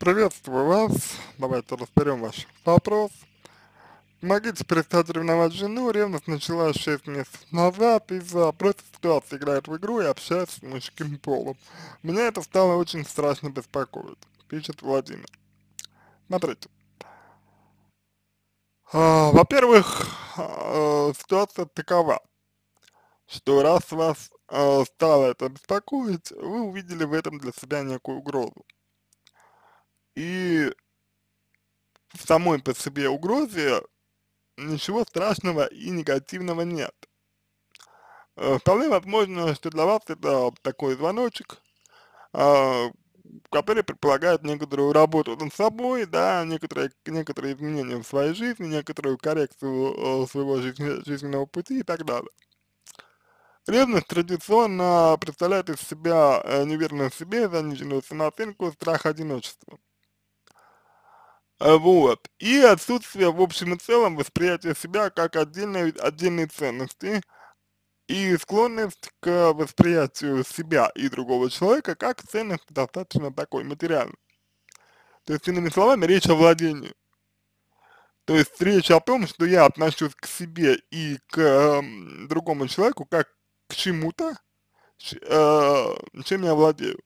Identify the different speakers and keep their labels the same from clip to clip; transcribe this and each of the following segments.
Speaker 1: Приветствую вас. Давайте разберем ваш вопрос. Помогите перестать ревновать жену. Ревность началась 6 месяцев назад из-за просто ситуации играет в игру и общается с мужским полом. Меня это стало очень страшно беспокоить, пишет Владимир. Смотрите. А, во-первых, а, ситуация такова, что раз вас а, стало это беспокоить, вы увидели в этом для себя некую угрозу. самой по себе угрозе ничего страшного и негативного нет. Э, вполне возможно, что для вас это такой звоночек, а, который предполагает некоторую работу над собой, да, некоторые, некоторые изменения в своей жизни, некоторую коррекцию э, своего жизненного пути и так далее. Ревность традиционно представляет из себя э, неверность в себе, заниженную самооценку, страх одиночества. Э, вот, и отсутствие в общем и целом восприятия себя как отдельной, отдельной ценности и склонность к восприятию себя и другого человека как ценность достаточно такой материальной. То есть, иными словами, речь о владении. То есть речь о том, что я отношусь к себе и к э, другому человеку как к чему-то, э, чем я владею.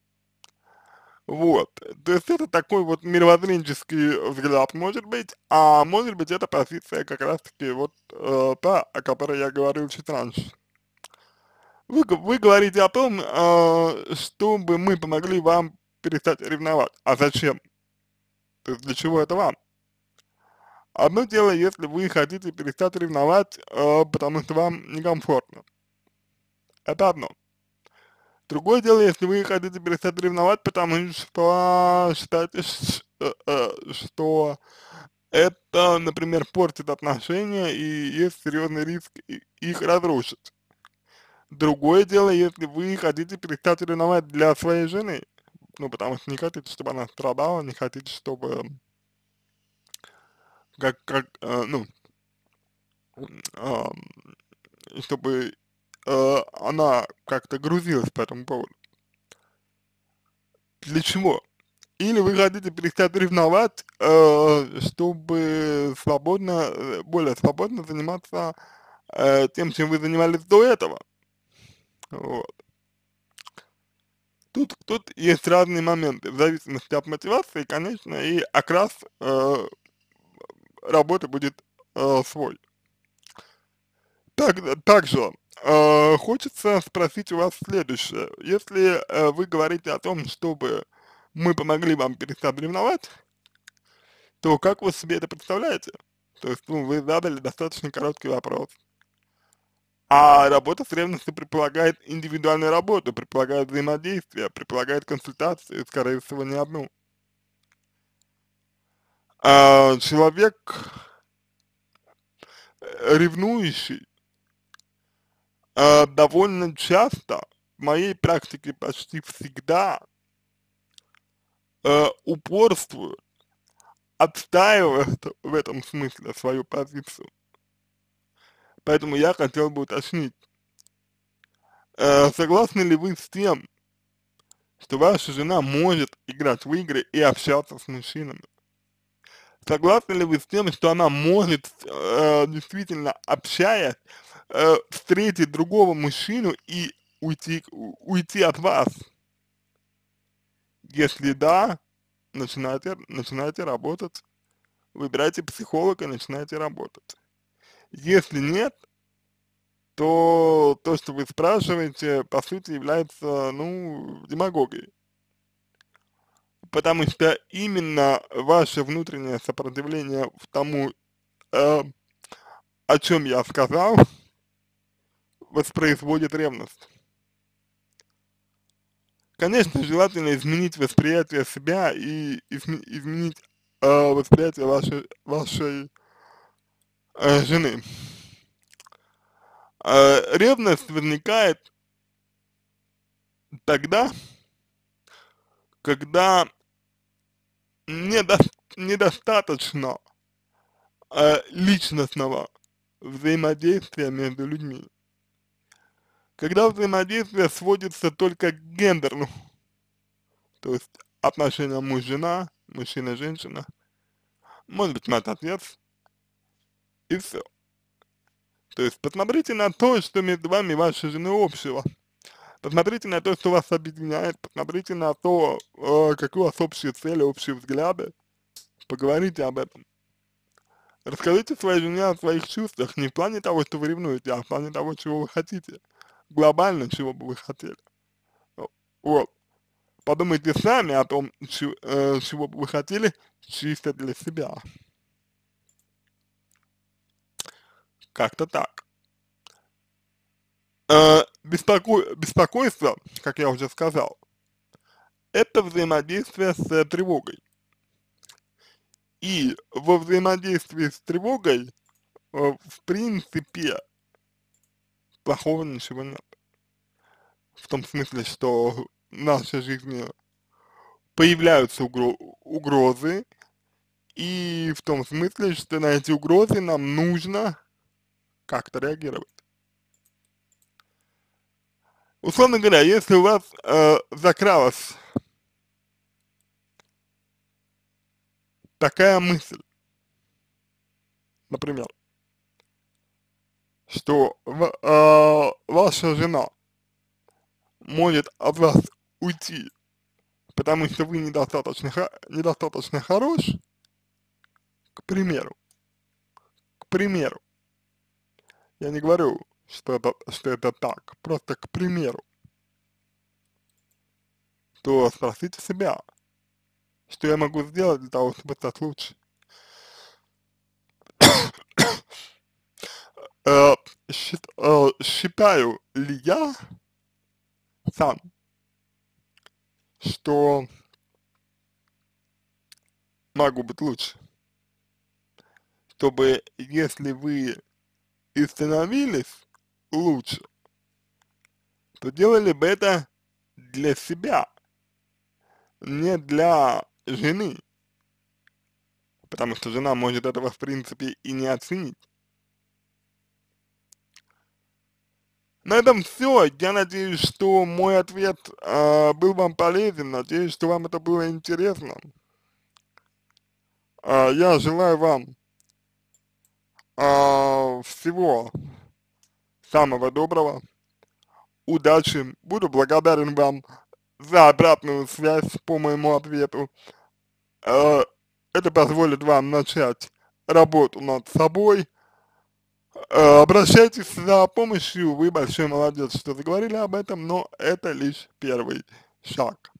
Speaker 1: Вот, то есть это такой вот мировоззренческий взгляд, может быть, а может быть это позиция как раз-таки вот э, та, о которой я говорил чуть раньше. Вы, вы говорите о том, э, чтобы мы помогли вам перестать ревновать. А зачем? То есть для чего это вам? Одно дело, если вы хотите перестать ревновать, э, потому что вам некомфортно. Это одно. Другое дело, если вы хотите перестать ревновать, потому что считаете, э, э, что это, например, портит отношения и есть серьезный риск их разрушить. Другое дело, если вы хотите перестать ревновать для своей жены, ну, потому что не хотите, чтобы она страдала, не хотите, чтобы, как, как, э, ну, э, чтобы э, она как-то грузилась по этому поводу. Для чего? Или вы хотите перестать ревновать, э, чтобы свободно, э, более свободно заниматься э, тем, чем вы занимались до этого. Вот. Тут, тут есть разные моменты, в зависимости от мотивации, конечно, и окрас э, работы будет э, свой. Так, также Э, хочется спросить у вас следующее. Если э, вы говорите о том, чтобы мы помогли вам перестать ревновать, то как вы себе это представляете? То есть, ну, вы задали достаточно короткий вопрос. А работа с ревностью предполагает индивидуальную работу, предполагает взаимодействие, предполагает консультации, скорее всего, не одну. А человек э, ревнующий э, довольно часто, в моей практике почти всегда, э, упорствуют, отстаивают в этом смысле свою позицию. Поэтому я хотел бы уточнить, э, согласны ли вы с тем, что ваша жена может играть в игры и общаться с мужчинами? Согласны ли вы с тем, что она может э, действительно общаясь Э, встретить другого мужчину и уйти, уйти от вас? Если да, начинайте, начинайте работать. Выбирайте психолога и начинайте работать. Если нет, то то, что вы спрашиваете, по сути является, ну, демагогией. Потому что именно ваше внутреннее сопротивление тому, э, о чем я сказал, воспроизводит ревность. Конечно, желательно изменить восприятие себя и изме изменить э, восприятие вашей, вашей э, жены. Э, ревность возникает тогда, когда недо недостаточно э, личностного взаимодействия между людьми когда взаимодействие сводится только к гендерному, то есть отношения муж-жена, мужчина-женщина, может быть мать-отец, и все. То есть посмотрите на то, что между вами и вашей женой общего. Посмотрите на то, что вас объединяет, посмотрите на то, э, какие у вас общие цели, общие взгляды. Поговорите об этом. Расскажите своей жене о своих чувствах, не в плане того, что вы ревнуете, а в плане того, чего вы хотите глобально, чего бы вы хотели. Вот. Подумайте сами о том, чего, э, чего бы вы хотели чисто для себя. Как-то так. Э, беспоко... Беспокойство, как я уже сказал, это взаимодействие с э, тревогой. И во взаимодействии с тревогой, э, в принципе, плохого ничего нет. В том смысле, что в нашей жизни появляются угро угрозы, и в том смысле, что на эти угрозы нам нужно как-то реагировать. Условно говоря, если у вас э, закралась такая мысль, например, что э, ваша жена может от вас уйти, потому что вы недостаточно, недостаточно хорош, к примеру, к примеру, я не говорю, что это, что это так, просто к примеру, то спросите себя, что я могу сделать для того, чтобы стать лучше. Э, э, считаю ли я сам, что могу быть лучше, чтобы если вы и становились лучше, то делали бы это для себя, не для жены, потому что жена может этого в принципе и не оценить На этом все. Я надеюсь, что мой ответ э, был вам полезен. Надеюсь, что вам это было интересно. Э, я желаю вам э, всего самого доброго, удачи. Буду благодарен вам за обратную связь по моему ответу. Э, это позволит вам начать работу над собой Э, обращайтесь за помощью, вы большой молодец, что заговорили об этом, но это лишь первый шаг.